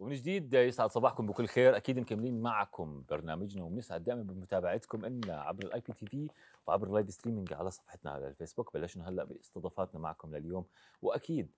ومن جديد يسعد صباحكم بكل خير اكيد مكملين معكم برنامجنا وبنسعد دائما بمتابعتكم إلنا عبر الاي بي تي في وعبر اللايف ستريمينج على صفحتنا على الفيسبوك بلشنا هلا باستضافاتنا معكم لليوم واكيد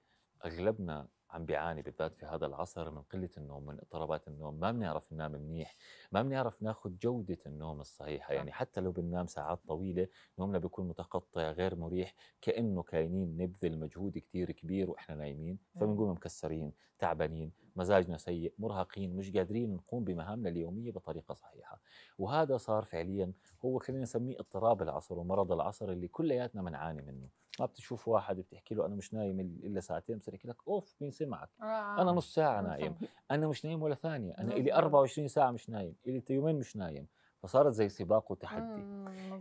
اغلبنا عم بيعاني بالذات في هذا العصر من قلة النوم من اضطرابات النوم ما بنعرف ننام منيح ما بنعرف ناخذ جودة النوم الصحيحة يعني حتى لو بننام ساعات طويلة نومنا بيكون متقطع غير مريح كأنه كاينين نبذل مجهود كتير كبير وإحنا نايمين نعم. فبنقوم مكسرين تعبانين مزاجنا سيء مرهقين مش قادرين نقوم بمهامنا اليومية بطريقة صحيحة وهذا صار فعليا هو خلينا نسميه اضطراب العصر ومرض العصر اللي كلياتنا بنعاني منه ما بتشوف واحد بتحكي له انا مش نايم الا ساعتين بصير يحكي لك اوف مين سمعك آه، انا نص ساعه نايم انا مش نايم ولا ثانيه انا لي 24 ساعه مش نايم لي يومين مش نايم فصارت زي سباق وتحدي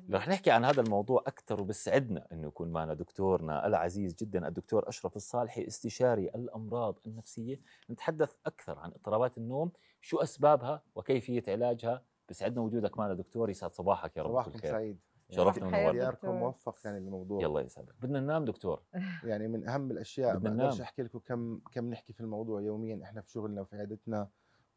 لو رح نحكي عن هذا الموضوع اكثر وبسعدنا انه يكون معنا دكتورنا العزيز جدا الدكتور اشرف الصالحي استشاري الامراض النفسيه نتحدث اكثر عن اضطرابات النوم شو اسبابها وكيفيه علاجها بسعدنا وجودك معنا دكتور يسعد صباحك يا رب صباحكم سعيد شرفنا من اختياركم موفق يعني الموضوع يلا يسعدك بدنا ننام دكتور يعني من اهم الاشياء بدنا ننام احكي لكم كم كم نحكي في الموضوع يوميا احنا في شغلنا وفي عيادتنا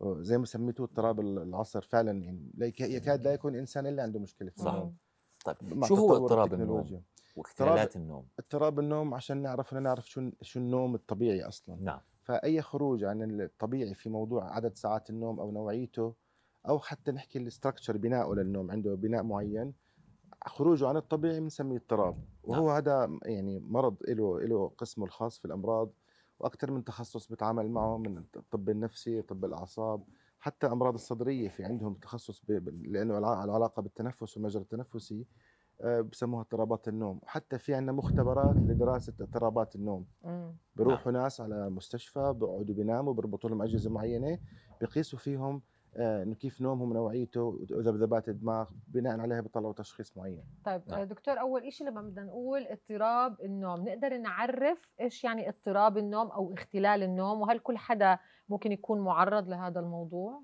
زي ما سميته اضطراب العصر فعلا يعني يكاد لا يكون انسان الا عنده مشكله في صح النوم. طيب شو هو اضطراب النوم؟ واكتلالات النوم اضطراب النوم عشان نعرف نعرف شو شو النوم الطبيعي اصلا نعم فاي خروج عن الطبيعي في موضوع عدد ساعات النوم او نوعيته او حتى نحكي الاستراكشر بنائه للنوم عنده بناء معين خروجه عن الطبيعي بنسميه اضطراب نعم. وهو نعم. هذا يعني مرض له له قسمه الخاص في الامراض واكثر من تخصص بتعامل معه من الطب النفسي طب الاعصاب حتى امراض الصدريه في عندهم تخصص لانه العلاقه بالتنفس والمجرى التنفسي آه، بسموها اضطرابات النوم حتى في عندنا مختبرات لدراسه اضطرابات النوم بروحوا نعم. ناس على مستشفى بيقعدوا بيناموا بيربطوا لهم اجهزه معينه بيقيسوا فيهم آه، انه كيف نومهم نوعيته وذبذبات الدماغ بناء عليها بيطلعوا تشخيص معين طيب نعم. آه، دكتور اول شيء لما بدنا نقول اضطراب النوم نقدر نعرف ايش يعني اضطراب النوم او اختلال النوم وهل كل حدا ممكن يكون معرض لهذا الموضوع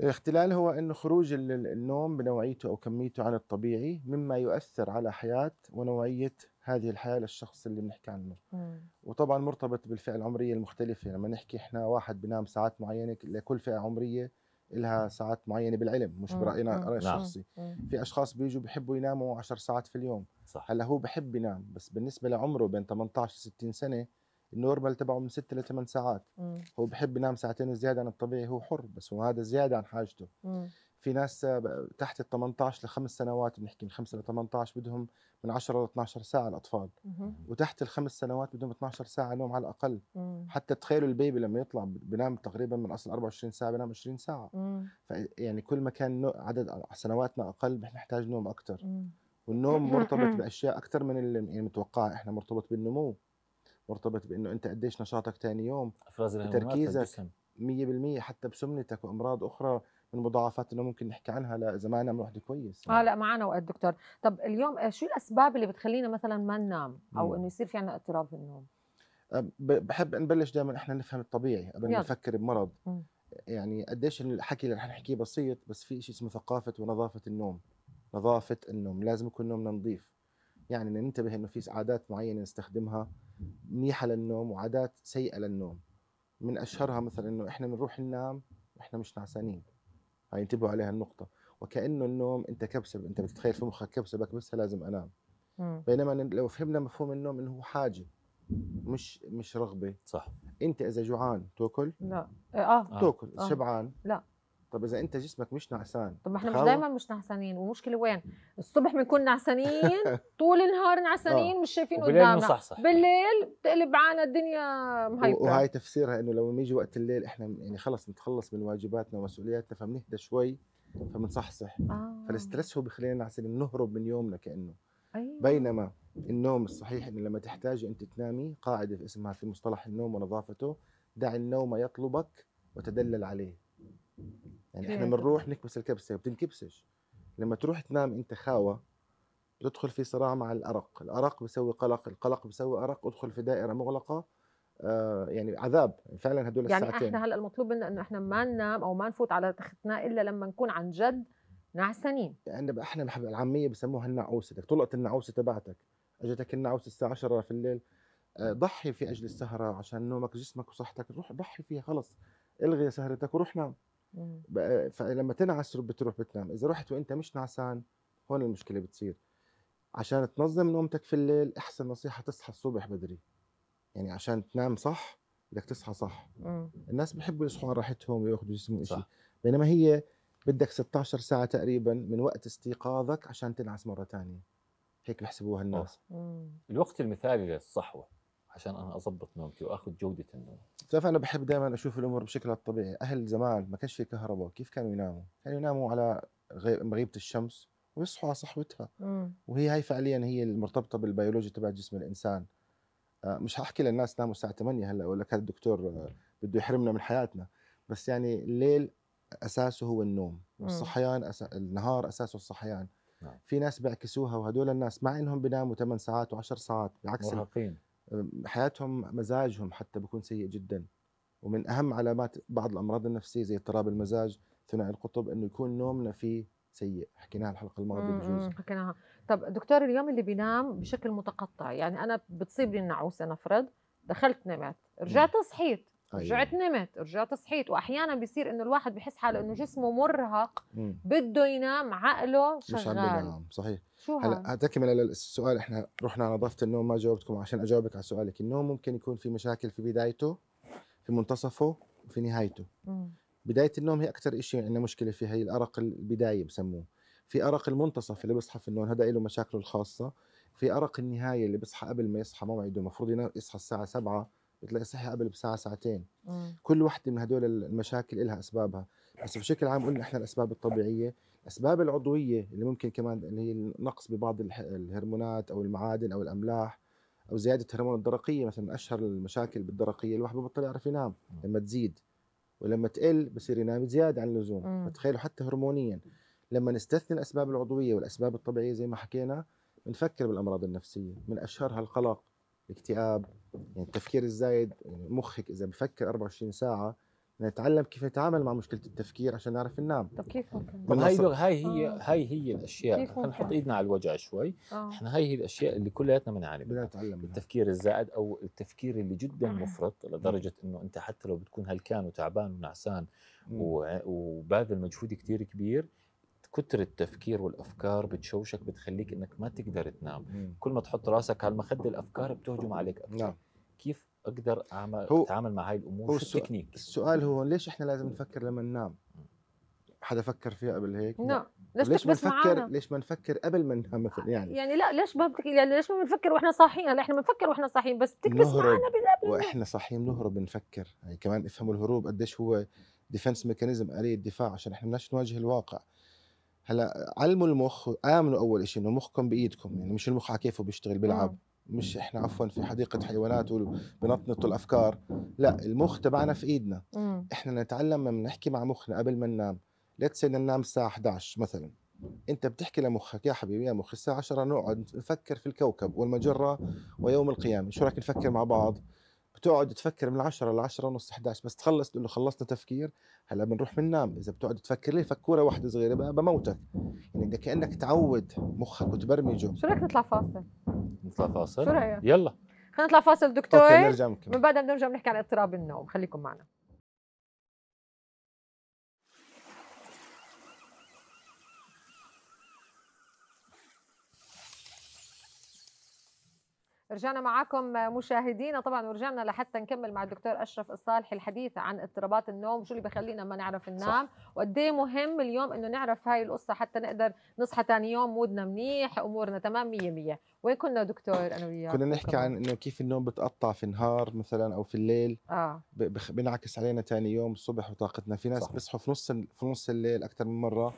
الاختلال هو انه خروج النوم بنوعيته او كميته عن الطبيعي مما يؤثر على حياه ونوعيه هذه الحياه للشخص اللي بنحكي عنه مم. وطبعا مرتبط بالفئه العمريه المختلفه يعني لما نحكي احنا واحد بنام ساعات معينه لكل فئه عمريه لها ساعات معينه بالعلم مش براينا راي شخصي في اشخاص بيجوا بحبوا يناموا 10 ساعات في اليوم صح. هلا هو بحب ينام بس بالنسبه لعمره بين 18 و 60 سنه النورمال تبعه من 6 ل 8 ساعات مم. هو بحب ينام ساعتين زياده عن الطبيعي هو حر بس هو هذا زياده عن حاجته مم. في ناس آه، تحت ال 18 لخمس سنوات بنحكي من 5 ل 18 بدهم من 10 ل 12 ساعه الاطفال وتحت الخمس سنوات بدهم 12 ساعه نوم على الاقل حتى تخيلوا البيبي لما يطلع بنام تقريبا من اصل 24 ساعه بنام 20 ساعه يعني كل ما كان عدد سنواتنا اقل بنحتاج نوم اكثر والنوم مرتبط باشياء اكثر من اللي يعني متوقعه احنا مرتبط بالنمو مرتبط بانه انت قديش نشاطك ثاني يوم تركيزك 100% حتى بسمنتك وامراض اخرى المضاعفات اللي ممكن نحكي عنها لا اذا ما نام لوحده كويس اه لا معنا وقت دكتور طب اليوم آه، شو الاسباب اللي بتخلينا مثلا ما ننام او انه يصير في عندنا اضطراب في النوم بحب نبلش دائما احنا نفهم الطبيعي قبل ما نفكر بمرض يعني قديش الحكي اللي رح نحكيه بسيط بس في شيء اسمه ثقافه ونظافه النوم نظافه النوم لازم يكون نومنا نظيف يعني ننتبه انه في عادات معينه نستخدمها منيحه للنوم وعادات سيئه للنوم من اشهرها مثلا انه احنا بنروح ننام واحنا مش نعسانين انتبهوا عليها النقطه وكانه النوم انت كبسه انت بتتخيل في مخك كبسه بكبسها لازم انام م. بينما لو فهمنا مفهوم النوم انه هو حاجه مش مش رغبه صح انت اذا جوعان تاكل لا اه, آه. تاكل آه. شبعان لا طب اذا انت جسمك مش نعسان طب احنا مش دايما مش نعسانين والمشكله وين الصبح بنكون نعسانين طول النهار نعسانين آه. مش شايفين قدامنا صح بالليل بتقلب معنا الدنيا مهيبره وهي تفسيرها انه لما يجي وقت الليل احنا يعني خلص نتخلص من واجباتنا ومسؤولياتنا فبنهدى شوي فبنصحصح آه. فالستريس هو بخلينا نعسانين نهرب من يومنا كانه أيوة. بينما النوم الصحيح انه لما تحتاجي انت تنامي قاعده اسمها في مصطلح النوم ونظافته دع النوم يطلبك وتدلل عليه يعني احنا بنروح إيه. نكبس الكبسه وبتنكبسش لما تروح تنام انت خاوه بتدخل في صراع مع الارق الارق بيسوي قلق القلق بيسوي ارق ادخل في دائره مغلقه آه، يعني عذاب فعلا هدول يعني الساعتين يعني احنا هلا المطلوب منا انه احنا ما ننام او ما نفوت على تختنا الا لما نكون عن جد نعسانين يعني احنا بحب العاميه بسموها النعوسه بدك طلقت النعوسه تبعتك اجتك النعوسه الساعه 10 في الليل آه، ضحي في اجل السهره عشان نومك جسمك وصحتك روح ضحي فيها خلص الغي سهرتك وروح نام فلما تنعس بتروح بتنام اذا رحت وانت مش نعسان هون المشكله بتصير عشان تنظم نومتك في الليل احسن نصيحه تصحى الصبح بدري يعني عشان تنام صح بدك تصحى صح مم. الناس بحبوا يصحوا على راحتهم وياخذوا جسمهم شيء بينما هي بدك 16 ساعه تقريبا من وقت استيقاظك عشان تنعس مره ثانيه هيك بحسبوها الناس مم. الوقت المثالي للصحوه عشان انا اضبط نومتي واخذ جوده النوم شوف انا بحب دائما اشوف الامور بشكلها الطبيعي اهل زمان ما كانش في كهرباء كيف كانوا يناموا كانوا يناموا على مغيبه الشمس ويصحوا على صحوتها وهي هاي فعليا هي المرتبطه بالبيولوجي تبع جسم الانسان آه، مش هحكي للناس ناموا الساعه 8 هلا اقول لك هذا الدكتور آه، بده يحرمنا من حياتنا بس يعني الليل اساسه هو النوم والصحيان أس... النهار اساسه الصحيان نعم. في ناس بيعكسوها وهدول الناس مع انهم بيناموا 8 ساعات و10 ساعات بعكس مرهقين حياتهم مزاجهم حتى بيكون سيء جدا ومن اهم علامات بعض الامراض النفسيه زي اضطراب المزاج ثنائي القطب انه يكون نومنا فيه سيء حكيناها الحلقه الماضيه بجوز حكيناها طب دكتور اليوم اللي بينام بشكل متقطع يعني انا بتصيبني النعوسه نفرض دخلت نمت رجعت صحيت أيوة. رجعت نمت رجعت صحيت واحيانا بيصير انه الواحد بحس حاله انه جسمه مرهق بده ينام عقله شغال مش عم بينام صحيح شو هلا تكمل للسؤال احنا رحنا على نظافه النوم ما جاوبتكم عشان اجاوبك على سؤالك النوم ممكن يكون في مشاكل في بدايته في منتصفه وفي نهايته مم. بدايه النوم هي اكثر شيء عندنا مشكله فيها هي الارق البدايه بسموه في ارق المنتصف اللي بيصحى في النوم هذا له مشاكله الخاصه في ارق النهايه اللي بيصحى قبل ما يصحى موعده المفروض يصحى الساعه 7 بتلاقي صحي قبل بساعه ساعتين مم. كل وحده من هدول المشاكل لها اسبابها بس بشكل عام قلنا احنا الاسباب الطبيعيه الاسباب العضويه اللي ممكن كمان اللي هي النقص ببعض الهرمونات او المعادن او الاملاح او زياده هرمون الدرقيه مثلا من اشهر المشاكل بالدرقيه الواحد ببطل يعرف ينام لما تزيد ولما تقل بصير ينام زياده عن اللزوم فتخيلوا حتى هرمونيا لما نستثني الاسباب العضويه والاسباب الطبيعيه زي ما حكينا بنفكر بالامراض النفسيه من اشهرها القلق اكتئاب يعني التفكير الزايد يعني مخك اذا بفكر 24 ساعه نتعلم كيف نتعامل مع مشكله التفكير عشان نعرف ننام طب كيف ممكن طب هاي هاي هي هي, هاي هي آه. الاشياء احنا نحط ايدنا على الوجع شوي آه. احنا هاي هي الاشياء اللي كلياتنا بنعاني منها نتعلم التفكير الزائد او التفكير اللي جدا مفرط لدرجه انه انت حتى لو بتكون هلكان وتعبان ونعسان وباذل مجهود كثير كبير كتر التفكير والافكار بتشوشك بتخليك انك ما تقدر تنام مم. كل ما تحط راسك على المخده الافكار بتهجم عليك اكثر نعم. كيف اقدر اعمل هو اتعامل مع هاي الامور هو التكنيك السؤال هو ليش احنا لازم نفكر لما ننام حدا فكر فيها قبل هيك؟ نعم. لا ليش, ليش ما نفكر ليش ما نفكر قبل ما ننام مثلا آه، يعني يعني لا ليش ما بتك... يعني ليش ما بنفكر واحنا صاحيين؟ هلا يعني احنا بنفكر واحنا صاحيين بس بتكبس معنا بالقبل واحنا صاحيين بنهرب بنفكر يعني كمان افهموا الهروب قديش هو ديفنس ميكانيزم آلية الدفاع عشان احنا بدناش نواجه الواقع هلا علموا المخ امنوا اول شيء انه مخكم بايدكم يعني مش المخ على كيفه بيشتغل بيلعب آه. مش احنا عفوا في حديقه حيوانات وبنطنط الافكار لا المخ تبعنا في ايدنا احنا نتعلم لما نحكي مع مخنا قبل ما ننام ليتس ننام الساعه 11 مثلا انت بتحكي لمخك يا حبيبي يا مخ الساعه 10 نقعد نفكر في الكوكب والمجره ويوم القيامه شو رايك نفكر مع بعض بتقعد تفكر من 10 ل 10 ونص 11 بس تخلص تقول له خلصنا تفكير هلا بنروح بننام اذا بتقعد تفكر لي فكوره واحده صغيره بموتك يعني كانك تعود مخك وتبرمجه شو رايك نطلع فاصل؟ نطلع فاصل؟ شو رايك؟ يلا خلينا نطلع فاصل دكتور أوكي نرجع من بعدها بنرجع بنحكي عن اضطراب النوم خليكم معنا رجعنا معاكم مشاهدينا طبعا ورجعنا لحتى نكمل مع الدكتور اشرف الصالح الحديث عن اضطرابات النوم شو اللي بخلينا ما نعرف ننام وقد ايه مهم اليوم انه نعرف هاي القصه حتى نقدر نصحى ثاني يوم مودنا منيح امورنا تمام 100 100 وين كنا دكتور انا وياك كنا نحكي عن انه كيف النوم بتقطع في النهار مثلا او في الليل اه بينعكس علينا ثاني يوم الصبح وطاقتنا في ناس بيصحوا في نص في نص الليل اكثر من مره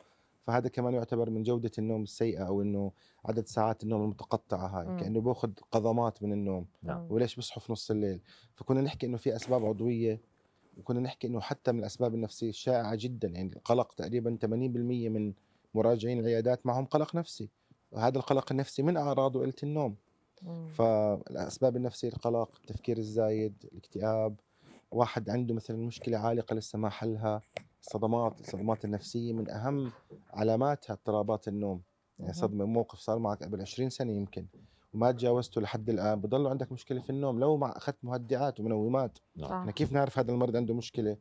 فهذا كمان يعتبر من جوده النوم السيئه او انه عدد ساعات النوم المتقطعه هاي مم. كانه باخذ قضمات من النوم نعم. وليش بصحوا في نص الليل فكنا نحكي انه في اسباب عضويه وكنا نحكي انه حتى من الاسباب النفسيه الشائعه جدا يعني القلق تقريبا 80% من مراجعين العيادات معهم قلق نفسي وهذا القلق النفسي من أعراض وقلة النوم مم. فالاسباب النفسيه القلق التفكير الزايد الاكتئاب واحد عنده مثلا مشكله عالقه لسه ما حلها الصدمات الصدمات النفسيه من اهم علاماتها اضطرابات النوم يعني صدمه موقف صار معك قبل 20 سنه يمكن وما تجاوزته لحد الان بضل عندك مشكله في النوم لو ما اخذت مهدئات ومنومات نعم. احنا كيف نعرف هذا المرض عنده مشكله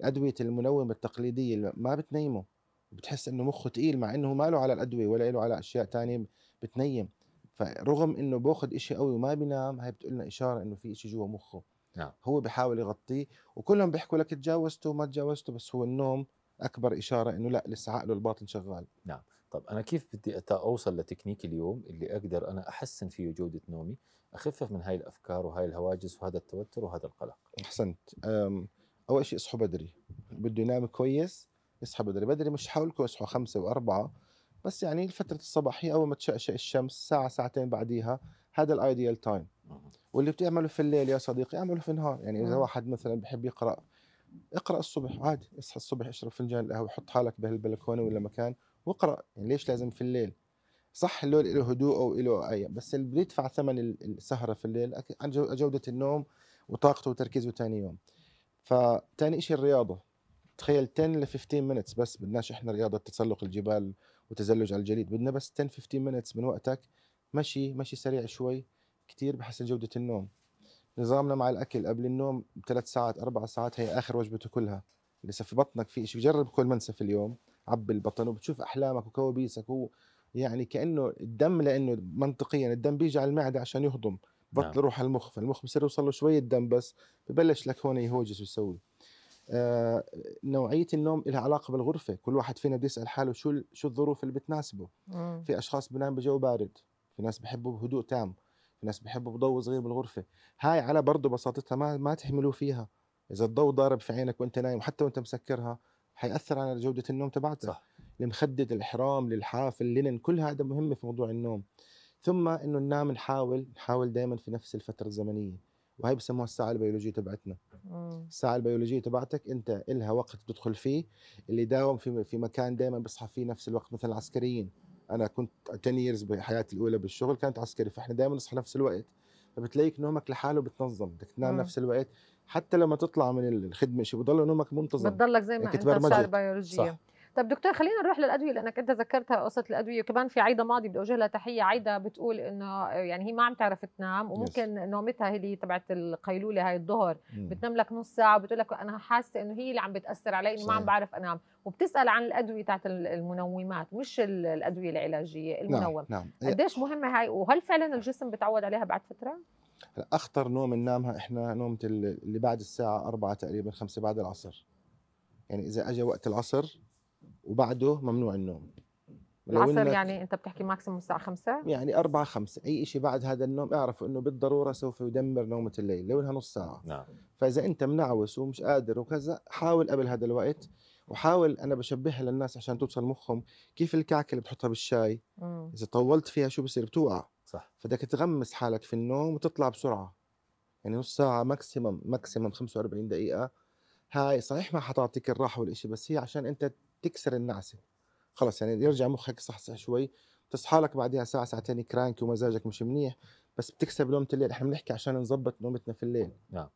الادويه المنومه التقليديه ما بتنيمه بتحس انه مخه ثقيل مع انه ما له على الادويه ولا له على اشياء ثانيه بتنيم فرغم انه باخذ شيء قوي وما بينام هاي بتقول لنا اشاره انه في شيء جوا مخه نعم. هو بحاول يغطيه وكلهم بيحكوا لك تجاوزته وما تجاوزته بس هو النوم اكبر اشاره انه لا لسه عقله الباطن شغال نعم طب انا كيف بدي اوصل لتكنيك اليوم اللي اقدر انا احسن فيه جوده نومي اخفف من هاي الافكار وهاي الهواجس وهذا التوتر وهذا القلق احسنت اول شيء اصحوا بدري بده ينام كويس يصحى بدري بدري مش حاولكم اصحوا خمسة وأربعة بس يعني فترة الصباح هي أول ما تشقشق الشمس ساعة ساعتين بعديها هذا الايديال تايم واللي بتعمله في الليل يا صديقي اعمله في النهار يعني اذا نعم. واحد مثلا بحب يقرا اقرا الصبح عادي اصحى الصبح اشرب فنجان القهوه حط حالك بهالبلكونه ولا مكان واقرا يعني ليش لازم في الليل صح الليل له او وله اي بس اللي بده يدفع ثمن السهره في الليل عن جوده النوم وطاقته وتركيزه ثاني يوم فثاني شيء الرياضه تخيل 10 ل 15 minutes بس بدناش احنا رياضه تسلق الجبال وتزلج على الجليد بدنا بس 10 15 minutes من وقتك مشي مشي سريع شوي كثير بحسن جوده النوم نظامنا مع الاكل قبل النوم بثلاث ساعات اربع ساعات هي اخر وجبته كلها لسه في بطنك في شيء جرب كل منسف اليوم عبي البطن وبتشوف احلامك وكوابيسك هو يعني كانه الدم لانه منطقيا الدم بيجي على المعده عشان يهضم بطل نعم. يروح على المخ فالمخ بصير يوصل له شويه دم بس ببلش لك هون يهوجس ويسوي آه نوعيه النوم لها علاقه بالغرفه كل واحد فينا بيسأل حاله شو شو الظروف اللي بتناسبه مم. في اشخاص بنام بجو بارد في ناس بحبوا بهدوء تام في ناس بيحبوا بضوء صغير بالغرفه هاي على برضه بساطتها ما ما تحملوا فيها اذا الضوء ضارب في عينك وانت نايم وحتى وانت مسكرها حيأثر على جودة النوم تبعتك صح المخدد الحرام للحاف اللينن كل هذا مهم في موضوع النوم ثم انه ننام نحاول نحاول دائما في نفس الفترة الزمنية وهي بسموها الساعة البيولوجية تبعتنا الساعة البيولوجية تبعتك انت إلها وقت بتدخل فيه اللي داوم في في مكان دائما بيصحى فيه نفس الوقت مثل العسكريين انا كنت 10 ييرز بحياتي الاولى بالشغل كانت عسكري فاحنا دائما نصحى نفس الوقت فبتلاقيك نومك لحاله بتنظم بدك تنام نفس الوقت حتى لما تطلع من الخدمه شيء بضل نومك منتظم بتضلك زي يعني ما انت بيولوجيه صح. طب دكتور خلينا نروح للادويه لانك انت ذكرتها قصه الادويه وكمان في عايده ماضي بدي اوجه لها تحيه عايده بتقول انه يعني هي ما عم تعرف تنام وممكن yes. نومتها هي اللي تبعت القيلوله هاي الظهر بتنام لك نص ساعه وبتقول لك انا حاسه انه هي اللي عم بتاثر علي انه ما عم بعرف انام وبتسال عن الادويه تاعت المنومات مش الادويه العلاجيه نعم، المنوم نعم. نعم. قديش مهمه هاي وهل فعلا الجسم بتعود عليها بعد فتره اخطر نوم ننامها احنا نومه اللي بعد الساعه 4 تقريبا 5 بعد العصر يعني اذا اجى وقت العصر وبعده ممنوع النوم العصر يعني انت بتحكي ماكسيموم الساعه 5 يعني 4 5 اي شيء بعد هذا النوم اعرف انه بالضروره سوف يدمر نومه الليل لو انها نص ساعه نعم فاذا انت منعوس ومش قادر وكذا حاول قبل هذا الوقت وحاول انا بشبهها للناس عشان توصل مخهم كيف الكعكه اللي بتحطها بالشاي مم. اذا طولت فيها شو بصير بتوقع صح فبدك تغمس حالك في النوم وتطلع بسرعه يعني نص ساعه ماكسيموم ماكسيموم 45 دقيقه هاي صحيح ما حتعطيك الراحه والإشي بس هي عشان انت تكسر النعسه خلص يعني يرجع مخك يصحصح شوي بتصحى لك بعدها ساعه ساعتين كرانك ومزاجك مش منيح بس بتكسب نومه الليل احنا بنحكي عشان نظبط نومتنا في الليل نعم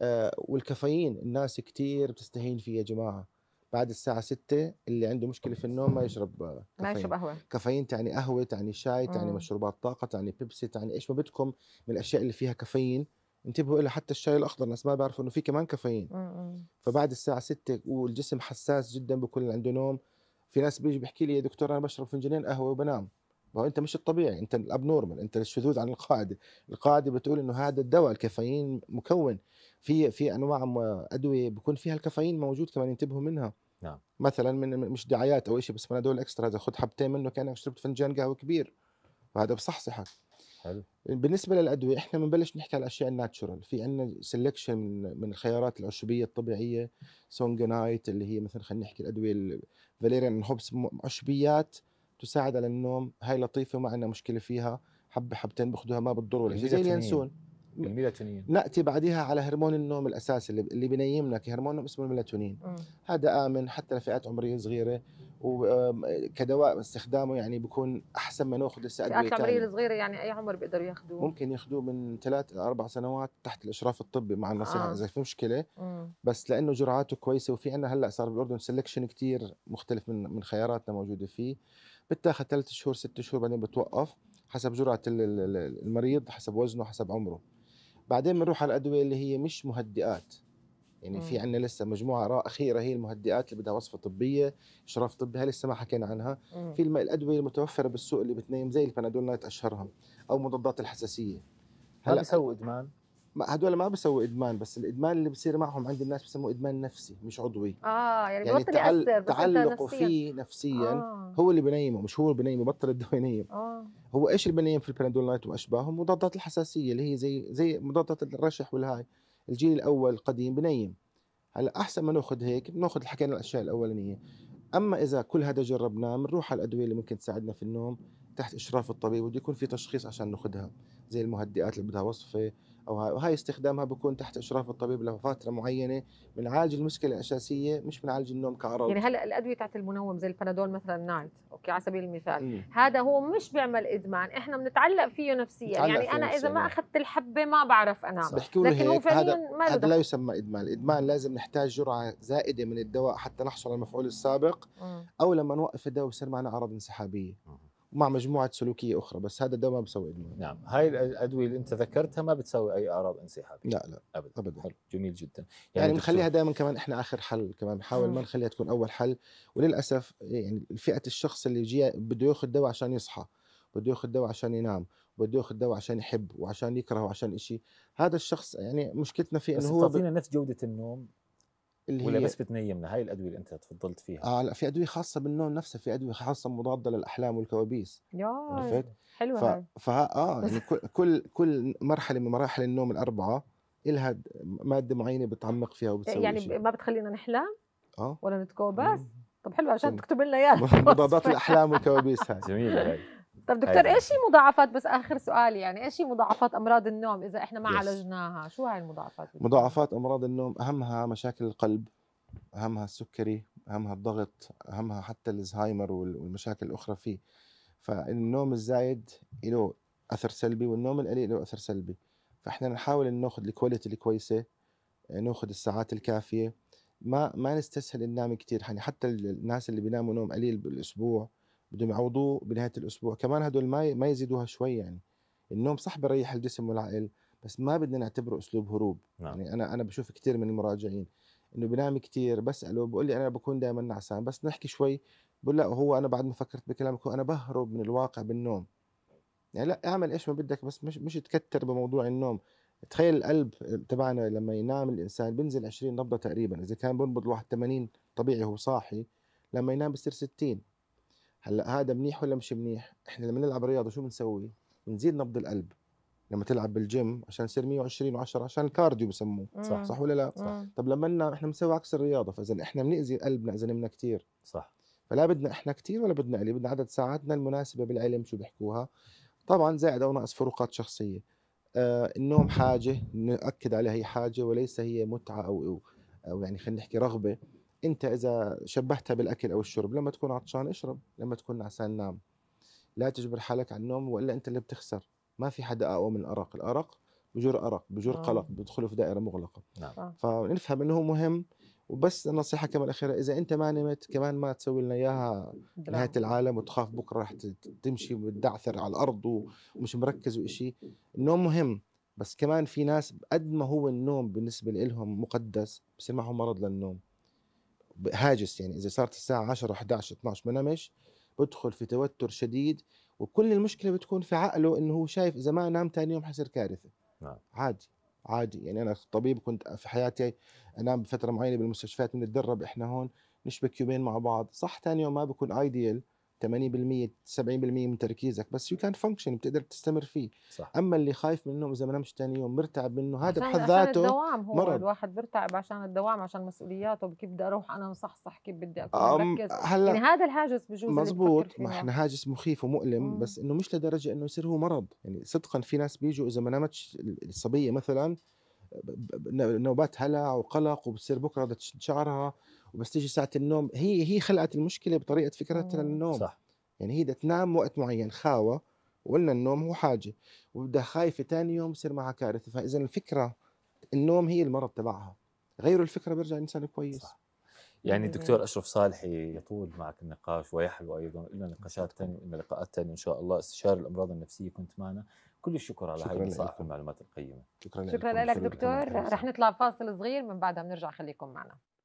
آه والكافيين الناس كتير بتستهين فيه يا جماعه بعد الساعة 6 اللي عنده مشكلة في النوم ما يشرب كافيين ما يشرب قهوة كافيين تعني قهوة تعني شاي تعني مم. مشروبات طاقة تعني بيبسي تعني ايش ما بدكم من الأشياء اللي فيها كافيين انتبهوا لها حتى الشاي الاخضر الناس ما بيعرفوا انه في كمان كافيين فبعد الساعه 6 والجسم حساس جدا بكون عنده نوم في ناس بيجي بيحكي لي يا دكتور انا بشرب فنجانين قهوه وبنام هو انت مش الطبيعي انت نورمال انت الشذوذ عن القاعده القاعده بتقول انه هذا الدواء الكافيين مكون في في انواع ادويه بكون فيها الكافيين موجود كمان ينتبهوا منها نعم مثلا من مش دعايات او شيء بس بنادول اكسترا اذا خذ حبتين منه كانك شربت فنجان قهوه كبير وهذا بصحصحك حلو بالنسبه للادويه احنا بنبلش نحكي على الاشياء الناتشرال في عندنا سلكشن من الخيارات العشبيه الطبيعيه سونجنايت اللي هي مثلا خلينا نحكي الادويه فاليريان هوبس عشبيات تساعد على النوم هاي لطيفه ما عندنا مشكله فيها حبه حبتين باخذوها ما بتضر ولا زي اليانسون الميلاتونين ناتي بعدها على هرمون النوم الاساسي اللي, اللي كهرمون النوم اسمه الميلاتونين هذا امن حتى لفئات عمريه صغيره وكدواء استخدامه يعني بيكون احسن ما ناخذ لسه ادويه فئات عمريه صغيره يعني اي عمر بيقدروا ياخذوه ممكن ياخذوه من ثلاث الى اربع سنوات تحت الاشراف الطبي مع النصيحه آه. اذا في مشكله بس لانه جرعاته كويسه وفي عندنا هلا صار بالاردن سلكشن كثير مختلف من من خياراتنا موجوده فيه بتاخذ ثلاث شهور ست شهور بعدين بتوقف حسب جرعه المريض حسب وزنه حسب عمره بعدين بنروح على الادويه اللي هي مش مهدئات يعني في عندنا لسه مجموعه اخيره هي المهدئات اللي بدها وصفه طبيه اشراف طبي هاي لسه ما حكينا عنها في الادويه المتوفره بالسوق اللي بتنيم زي البنادول نايت اشهرها او مضادات الحساسيه هلا بيسووا ادمان هدول ما بيسووا ادمان بس الادمان اللي بصير معهم عند الناس بسموه ادمان نفسي مش عضوي اه يعني, يعني بطل تعل... ياثر تعلقه فيه نفسيا آه. هو اللي بنيمه مش هو اللي بنيمه بطل الدواء ينيم آه. هو ايش اللي بنيم في البنادول نايت واشباهه مضادات الحساسيه اللي هي زي زي مضادات الرشح والهاي الجيل الاول القديم بنيم هلا احسن ما ناخذ هيك بناخذ حكينا الاشياء الاولانيه اما اذا كل هذا جربناه بنروح على الادويه اللي ممكن تساعدنا في النوم تحت اشراف الطبيب بده يكون في تشخيص عشان ناخذها زي المهدئات اللي بدها وصفه او هاي وهاي استخدامها بيكون تحت اشراف الطبيب لفتره معينه بنعالج المشكله الاساسيه مش بنعالج النوم كعرض يعني هلا الادويه تاعت المنوم زي البنادول مثلا نايت اوكي على سبيل المثال مم. هذا هو مش بيعمل ادمان احنا بنتعلق فيه نفسيا يعني فيه انا نفسي اذا ما اخذت الحبه ما بعرف انام بحكي لكن هو فعليا ما هذا لا يسمى ادمان الادمان لازم نحتاج جرعه زائده من الدواء حتى نحصل على المفعول السابق مم. او لما نوقف الدواء بصير معنا اعراض انسحابيه مم. مع مجموعه سلوكيه اخرى بس هذا الدواء ما بسوي ادمان يعني. نعم هاي الادويه اللي انت ذكرتها ما بتسوي اي اعراض انسحابيه لا لا ابدا ابدا حلو جميل جدا يعني, يعني نخليها دائما كمان احنا اخر حل كمان بنحاول آه. ما نخليها تكون اول حل وللاسف يعني فئه الشخص اللي جي بده ياخذ دواء عشان يصحى بده ياخذ دواء عشان ينام بده ياخذ دواء عشان يحب وعشان يكره وعشان شيء هذا الشخص يعني مشكلتنا فيه انه هو بس نفس جوده النوم اللي ولا هي بس بتنيمنا هاي الادويه اللي انت تفضلت فيها اه لا في ادويه خاصه بالنوم نفسها في ادويه خاصه مضاده للاحلام والكوابيس عرفت حلوه ف... ف... اه يعني كل كل مرحله من مراحل النوم الاربعه إلها ماده معينه بتعمق فيها وبتسوي يعني شيء. ما بتخلينا نحلم اه ولا نتكوبس طب حلوه عشان تكتب لنا اياها مضادات الاحلام والكوابيس هاي جميله هاي طب دكتور ايش هي مضاعفات بس اخر سؤال يعني ايش هي مضاعفات امراض النوم اذا احنا ما يس. عالجناها شو هاي المضاعفات مضاعفات امراض النوم اهمها مشاكل القلب اهمها السكري اهمها الضغط اهمها حتى الزهايمر والمشاكل الاخرى فيه فالنوم الزايد له اثر سلبي والنوم القليل له اثر سلبي فاحنا نحاول ناخذ الكواليتي الكويسه ناخذ الساعات الكافيه ما ما نستسهل ننام كثير يعني حتى الناس اللي بيناموا نوم قليل بالاسبوع بدهم يعوضوه بنهايه الاسبوع كمان هدول ما ما يزيدوها شوي يعني النوم صح بيريح الجسم والعقل بس ما بدنا نعتبره اسلوب هروب نعم. يعني انا انا بشوف كثير من المراجعين انه بنام كثير بساله بقول لي انا بكون دائما نعسان بس نحكي شوي بقول لا هو انا بعد ما فكرت بكلامك انا بهرب من الواقع بالنوم يعني لا اعمل ايش ما بدك بس مش مش تكتر بموضوع النوم تخيل القلب تبعنا لما ينام الانسان بينزل 20 نبضه تقريبا اذا كان بنبض الواحد 80 طبيعي هو صاحي لما ينام بصير 60 هلا هذا منيح ولا مش منيح احنا لما نلعب رياضه شو بنسوي بنزيد نبض القلب لما تلعب بالجيم عشان تصير 120 و10 عشان الكارديو بسموه صح صح ولا لا صح. طب لما لنا احنا بنسوي عكس الرياضه فاذا احنا بنأذي قلبنا اذا نمنا كثير صح فلا بدنا احنا كثير ولا بدنا قليل بدنا عدد ساعاتنا المناسبه بالعلم شو بيحكوها طبعا زائد او ناقص فروقات شخصيه آه النوم حاجه ناكد عليها هي حاجه وليس هي متعه او او, أو يعني خلينا نحكي رغبه انت اذا شبهتها بالاكل او الشرب لما تكون عطشان اشرب لما تكون نعسان نام لا تجبر حالك على النوم والا انت اللي بتخسر ما في حدا اقوى من الارق الارق بجر ارق بجر آه. قلق بدخله في دائره مغلقه نعم. آه. فنفهم انه مهم وبس النصيحة كمان الأخيرة إذا أنت ما نمت كمان ما تسوي لنا إياها نهاية العالم وتخاف بكرة رح تمشي وتدعثر على الأرض ومش مركز وإشي النوم مهم بس كمان في ناس قد ما هو النوم بالنسبة لهم مقدس بسمعهم مرض للنوم هاجس يعني اذا صارت الساعه 10 11 12 ما نامش بدخل في توتر شديد وكل المشكله بتكون في عقله انه هو شايف اذا ما نام ثاني يوم حصير كارثه نعم عادي عادي يعني انا طبيب كنت في حياتي انام بفتره معينه بالمستشفيات بنتدرب احنا هون نشبك يومين مع بعض صح ثاني يوم ما بكون ايديال 80% 70% من تركيزك بس يو كان فانكشن بتقدر تستمر فيه صح. اما اللي خايف منه اذا ما نمش ثاني يوم مرتعب منه هذا بحد ذاته عشان الدوام هو مرض. الواحد بيرتعب عشان الدوام عشان مسؤولياته كيف بدي اروح انا مصحصح كيف بدي اكون مركز هلا يعني هذا الهاجس بجوز مزبوط ما احنا هاجس مخيف ومؤلم مم. بس انه مش لدرجه انه يصير هو مرض يعني صدقا في ناس بيجوا اذا ما نامتش الصبيه مثلا نوبات هلع وقلق وبتصير بكره شعرها وبس تيجي ساعه النوم هي هي خلقت المشكله بطريقه فكرتها للنوم صح يعني هي بدها تنام وقت معين خاوه وقلنا النوم هو حاجه وبدها خايفه ثاني يوم يصير معها كارثه فاذا الفكره النوم هي المرض تبعها غيروا الفكره بيرجع الانسان كويس صح. يعني دكتور اشرف صالحي يطول معك النقاش ويحلو ايضا لنا نقاشات ثانيه ولنا لقاءات ثانيه ان شاء الله استشاري الامراض النفسيه كنت معنا كل الشكر على هذه النصائح والمعلومات القيمه شكرا, شكرا لك دكتور رح نطلع فاصل صغير من بعدها بنرجع خليكم معنا